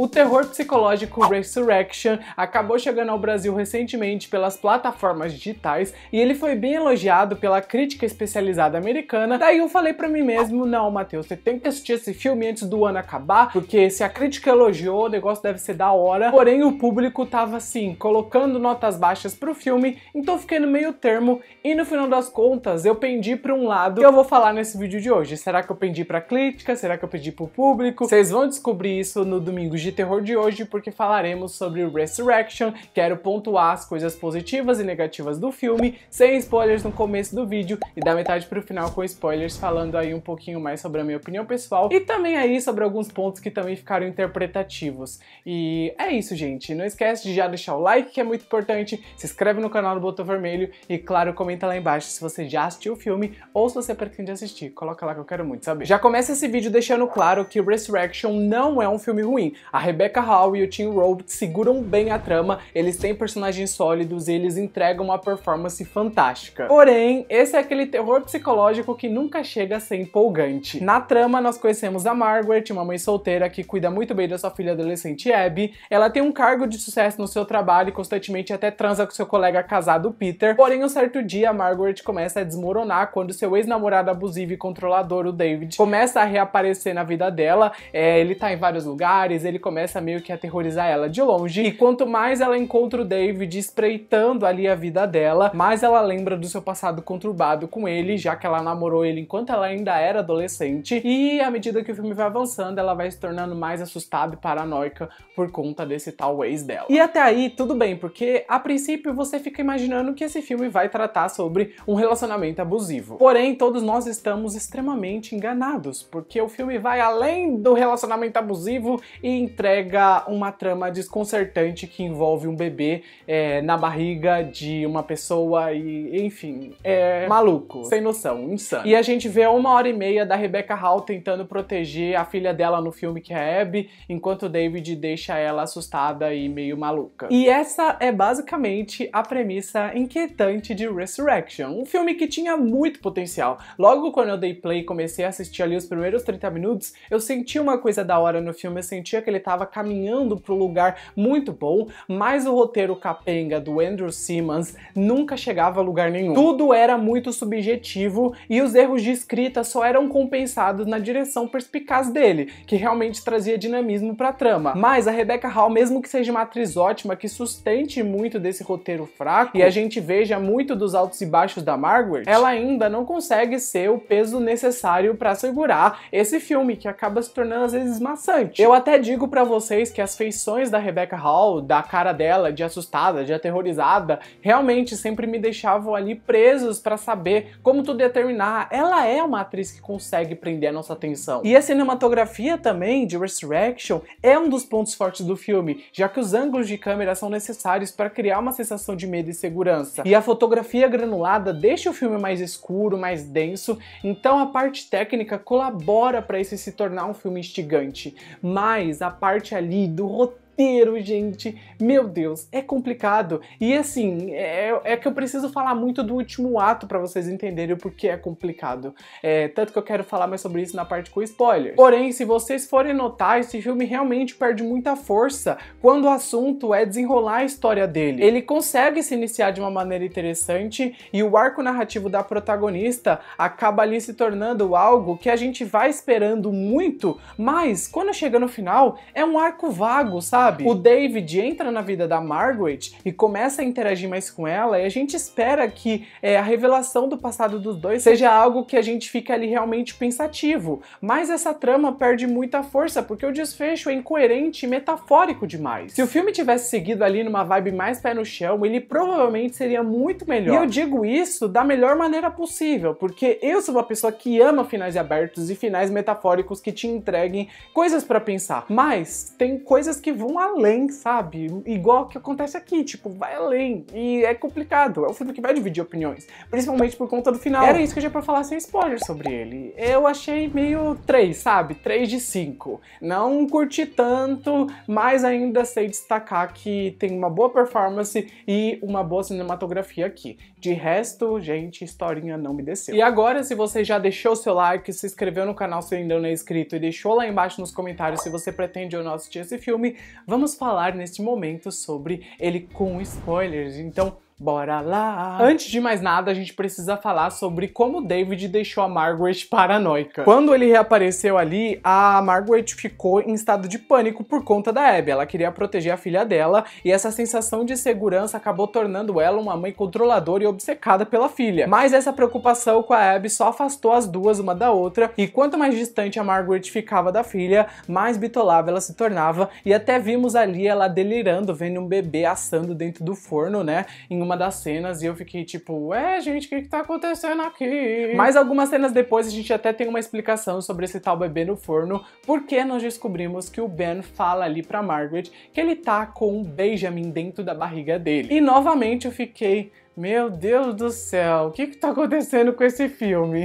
O terror psicológico Resurrection acabou chegando ao Brasil recentemente pelas plataformas digitais e ele foi bem elogiado pela crítica especializada americana. Daí eu falei para mim mesmo, não, Matheus, você tem que assistir esse filme antes do ano acabar, porque se a crítica elogiou, o negócio deve ser da hora. Porém, o público tava assim, colocando notas baixas pro filme, então fiquei no meio termo e no final das contas eu pendi para um lado que eu vou falar nesse vídeo de hoje. Será que eu pendi para crítica? Será que eu pendi pro público? Vocês vão descobrir isso no domingo de de terror de hoje porque falaremos sobre Resurrection. Quero pontuar as coisas positivas e negativas do filme, sem spoilers no começo do vídeo e da metade pro final com spoilers falando aí um pouquinho mais sobre a minha opinião pessoal e também aí sobre alguns pontos que também ficaram interpretativos. E é isso, gente. Não esquece de já deixar o like, que é muito importante, se inscreve no canal do Botão Vermelho e, claro, comenta lá embaixo se você já assistiu o filme ou se você pretende assistir. Coloca lá que eu quero muito saber. Já começa esse vídeo deixando claro que Resurrection não é um filme ruim. A Rebecca Hall e o Tim Roth seguram bem a trama, eles têm personagens sólidos e eles entregam uma performance fantástica. Porém, esse é aquele terror psicológico que nunca chega a ser empolgante. Na trama, nós conhecemos a Margaret, uma mãe solteira que cuida muito bem da sua filha adolescente Abby. Ela tem um cargo de sucesso no seu trabalho e constantemente até transa com seu colega casado Peter. Porém, um certo dia, a Margaret começa a desmoronar quando seu ex-namorado abusivo e controlador, o David, começa a reaparecer na vida dela. É, ele tá em vários lugares, ele começa meio que a aterrorizar ela de longe. E quanto mais ela encontra o David espreitando ali a vida dela, mais ela lembra do seu passado conturbado com ele, já que ela namorou ele enquanto ela ainda era adolescente. E à medida que o filme vai avançando, ela vai se tornando mais assustada e paranoica por conta desse tal ex dela. E até aí, tudo bem, porque a princípio você fica imaginando que esse filme vai tratar sobre um relacionamento abusivo. Porém, todos nós estamos extremamente enganados, porque o filme vai além do relacionamento abusivo e entrega uma trama desconcertante que envolve um bebê é, na barriga de uma pessoa e, enfim, é maluco, sem noção, insano. E a gente vê uma hora e meia da Rebecca Hall tentando proteger a filha dela no filme que é Abby, enquanto David deixa ela assustada e meio maluca. E essa é basicamente a premissa inquietante de Resurrection, um filme que tinha muito potencial. Logo quando eu dei play e comecei a assistir ali os primeiros 30 minutos, eu senti uma coisa da hora no filme, eu senti aquele ele estava caminhando para um lugar muito bom, mas o roteiro capenga do Andrew Simmons nunca chegava a lugar nenhum. Tudo era muito subjetivo e os erros de escrita só eram compensados na direção perspicaz dele, que realmente trazia dinamismo para a trama. Mas a Rebecca Hall, mesmo que seja uma atriz ótima, que sustente muito desse roteiro fraco e a gente veja muito dos altos e baixos da Margaret, ela ainda não consegue ser o peso necessário para segurar esse filme que acaba se tornando às vezes maçante. Eu até digo para vocês que as feições da Rebecca Hall, da cara dela, de assustada, de aterrorizada, realmente sempre me deixavam ali presos para saber como tu determinar. Ela é uma atriz que consegue prender a nossa atenção. E a cinematografia também de Resurrection é um dos pontos fortes do filme, já que os ângulos de câmera são necessários para criar uma sensação de medo e segurança. E a fotografia granulada deixa o filme mais escuro, mais denso, então a parte técnica colabora para esse se tornar um filme instigante. Mas a parte ali do roteiro inteiro, gente. Meu Deus, é complicado. E assim, é, é que eu preciso falar muito do último ato para vocês entenderem o porquê é complicado. É, tanto que eu quero falar mais sobre isso na parte com spoilers. Porém, se vocês forem notar, esse filme realmente perde muita força quando o assunto é desenrolar a história dele. Ele consegue se iniciar de uma maneira interessante e o arco narrativo da protagonista acaba ali se tornando algo que a gente vai esperando muito, mas quando chega no final, é um arco vago, sabe? sabe? O David entra na vida da Margaret e começa a interagir mais com ela, e a gente espera que é, a revelação do passado dos dois seja algo que a gente fique ali realmente pensativo. Mas essa trama perde muita força porque o desfecho é incoerente e metafórico demais. Se o filme tivesse seguido ali numa vibe mais pé no chão, ele provavelmente seria muito melhor. E eu digo isso da melhor maneira possível, porque eu sou uma pessoa que ama finais abertos e finais metafóricos que te entreguem coisas para pensar. Mas tem coisas que vão além, sabe? Igual que acontece aqui, tipo, vai além. E é complicado. É um filme que vai dividir opiniões. Principalmente por conta do final. Era isso que eu tinha pra falar sem spoiler sobre ele. Eu achei meio 3, sabe? 3 de 5. Não curti tanto, mas ainda sei destacar que tem uma boa performance e uma boa cinematografia aqui. De resto, gente, historinha não me desceu. E agora, se você já deixou seu like, se inscreveu no canal se ainda não é inscrito e deixou lá embaixo nos comentários se você pretende ou não assistir esse filme, vamos falar neste momento sobre ele com spoilers. Então, Bora lá! Antes de mais nada, a gente precisa falar sobre como David deixou a Margaret paranoica. Quando ele reapareceu ali, a Margaret ficou em estado de pânico por conta da Abby. Ela queria proteger a filha dela e essa sensação de segurança acabou tornando ela uma mãe controladora e obcecada pela filha. Mas essa preocupação com a Abby só afastou as duas uma da outra e quanto mais distante a Margaret ficava da filha, mais bitolável ela se tornava e até vimos ali ela delirando, vendo um bebê assando dentro do forno, né? Em numa das cenas e eu fiquei tipo, é, gente, o que, que tá acontecendo aqui? Mas algumas cenas depois a gente até tem uma explicação sobre esse tal bebê no forno, porque nós descobrimos que o Ben fala ali pra Margaret que ele tá com um Benjamin dentro da barriga dele. E novamente eu fiquei. Meu Deus do céu, o que está acontecendo com esse filme?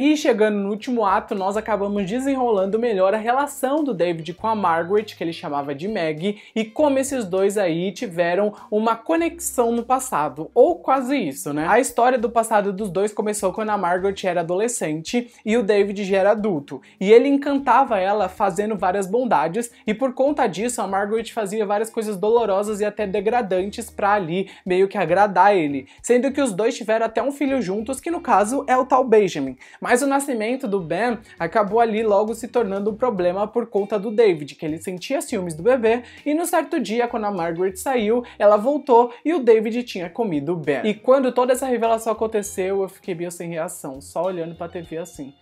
e chegando no último ato, nós acabamos desenrolando melhor a relação do David com a Margaret, que ele chamava de Maggie, e como esses dois aí tiveram uma conexão no passado, ou quase isso, né? A história do passado dos dois começou quando a Margaret era adolescente e o David já era adulto, e ele encantava ela fazendo várias bondades, e por conta disso a Margaret fazia várias coisas dolorosas e até degradantes para ali meio que agradar ele sendo que os dois tiveram até um filho juntos, que no caso é o tal Benjamin. Mas o nascimento do Ben acabou ali logo se tornando um problema por conta do David, que ele sentia ciúmes do bebê, e no certo dia, quando a Margaret saiu, ela voltou e o David tinha comido o Ben. E quando toda essa revelação aconteceu, eu fiquei meio sem reação, só olhando pra TV assim.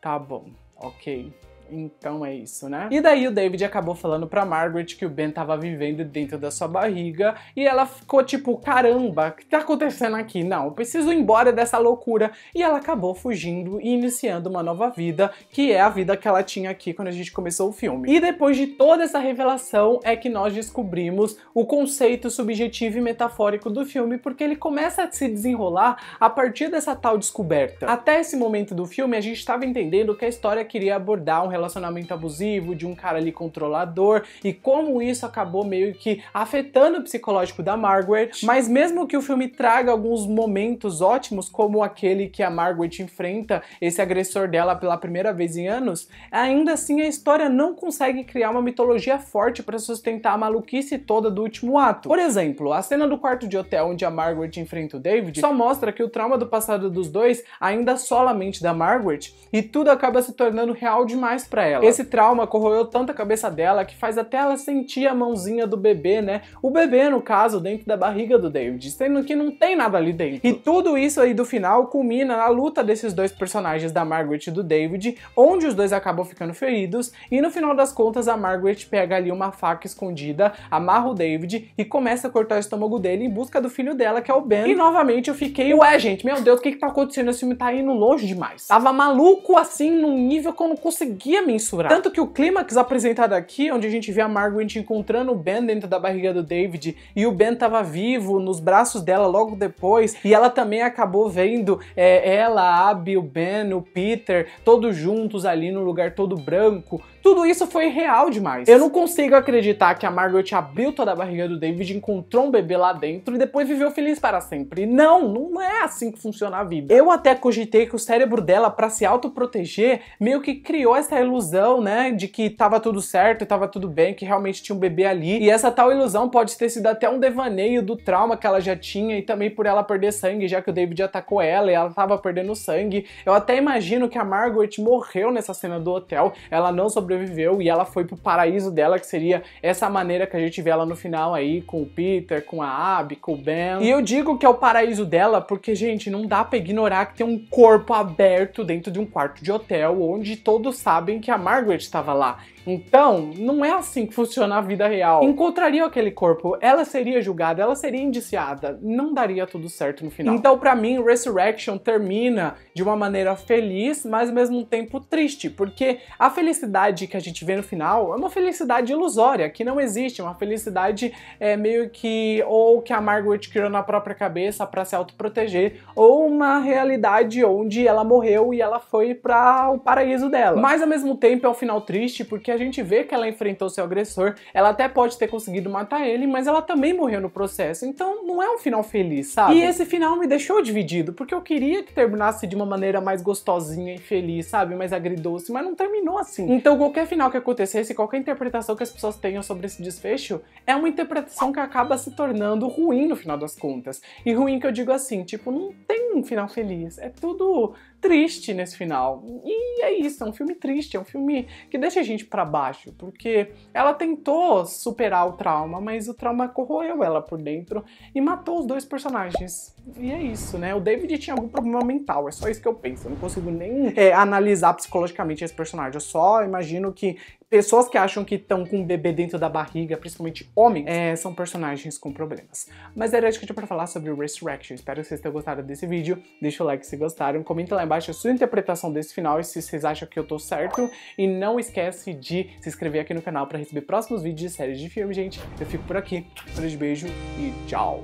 Tá bom, ok. Então é isso, né? E daí o David acabou falando pra Margaret que o Ben tava vivendo dentro da sua barriga e ela ficou tipo, caramba, o que tá acontecendo aqui? Não, eu preciso ir embora dessa loucura. E ela acabou fugindo e iniciando uma nova vida, que é a vida que ela tinha aqui quando a gente começou o filme. E depois de toda essa revelação é que nós descobrimos o conceito subjetivo e metafórico do filme, porque ele começa a se desenrolar a partir dessa tal descoberta. Até esse momento do filme, a gente estava entendendo que a história queria abordar um relacionamento abusivo, de um cara ali controlador, e como isso acabou meio que afetando o psicológico da Margaret. Mas mesmo que o filme traga alguns momentos ótimos, como aquele que a Margaret enfrenta esse agressor dela pela primeira vez em anos, ainda assim a história não consegue criar uma mitologia forte para sustentar a maluquice toda do último ato. Por exemplo, a cena do quarto de hotel onde a Margaret enfrenta o David só mostra que o trauma do passado dos dois ainda sola a mente da Margaret e tudo acaba se tornando real demais para ela. Esse trauma corroeu tanto a cabeça dela que faz até ela sentir a mãozinha do bebê, né? O bebê, no caso, dentro da barriga do David, sendo que não tem nada ali dentro. E tudo isso aí do final culmina na luta desses dois personagens da Margaret e do David, onde os dois acabam ficando feridos, e no final das contas a Margaret pega ali uma faca escondida, amarra o David e começa a cortar o estômago dele em busca do filho dela, que é o Ben. E novamente eu fiquei, ué, gente, meu Deus, o que que tá acontecendo? Esse filme tá indo longe demais. Tava maluco assim, num nível que eu não conseguia conseguia mensurar. Tanto que o clímax apresentado aqui, onde a gente vê a Margaret encontrando o Ben dentro da barriga do David, e o Ben tava vivo nos braços dela logo depois, e ela também acabou vendo é, ela, a Abby, o Ben, o Peter, todos juntos ali no lugar todo branco. Tudo isso foi real demais. Eu não consigo acreditar que a Margaret abriu toda a barriga do David, encontrou um bebê lá dentro e depois viveu feliz para sempre. Não, não é assim que funciona a vida. Eu até cogitei que o cérebro dela, para se autoproteger, meio que criou essa ilusão ilusão, né, de que tava tudo certo, tava tudo bem, que realmente tinha um bebê ali. E essa tal ilusão pode ter sido até um devaneio do trauma que ela já tinha e também por ela perder sangue, já que o David atacou ela e ela tava perdendo sangue. Eu até imagino que a Margaret morreu nessa cena do hotel, ela não sobreviveu e ela foi pro paraíso dela, que seria essa maneira que a gente vê ela no final aí, com o Peter, com a Abby, com o Ben. E eu digo que é o paraíso dela porque, gente, não dá pra ignorar que tem um corpo aberto dentro de um quarto de hotel, onde todos sabem sabem que a Margaret estava lá. Então, não é assim que funciona a vida real. Encontraria aquele corpo, ela seria julgada, ela seria indiciada, não daria tudo certo no final. Então, para mim, Resurrection termina de uma maneira feliz, mas ao mesmo tempo triste, porque a felicidade que a gente vê no final é uma felicidade ilusória, que não existe, é uma felicidade é, meio que ou que a Margaret criou na própria cabeça para se autoproteger, ou uma realidade onde ela morreu e ela foi para o paraíso dela. Mas ao mesmo tempo é um final triste, porque porque a gente vê que ela enfrentou seu agressor, ela até pode ter conseguido matar ele, mas ela também morreu no processo. Então não é um final feliz, sabe? E esse final me deixou dividido, porque eu queria que terminasse de uma maneira mais gostosinha e feliz, sabe? Mais agridoce, mas não terminou assim. Então qualquer final que acontecesse, qualquer interpretação que as pessoas tenham sobre esse desfecho, é uma interpretação que acaba se tornando ruim no final das contas. E ruim que eu digo assim, tipo, não tem um final feliz. É tudo triste nesse final. E é isso, é um filme triste, é um filme que deixa a gente para baixo, porque ela tentou superar o trauma, mas o trauma corroeu ela por dentro e matou os dois personagens. E é isso, né? O David tinha algum problema mental, é só isso que eu penso. Eu não consigo nem é, analisar psicologicamente esse personagem, eu só imagino que pessoas que acham que estão com um bebê dentro da barriga, principalmente homens, é, são personagens com problemas. Mas era isso que eu tinha pra falar sobre o Resurrection. Espero que vocês tenham gostado desse vídeo. Deixa o like se gostaram. Comenta lá embaixo a sua interpretação desse final e se vocês acham que eu tô certo. E não esquece de se inscrever aqui no canal para receber próximos vídeos de séries de filme, gente. Eu fico por aqui. Um grande beijo e tchau!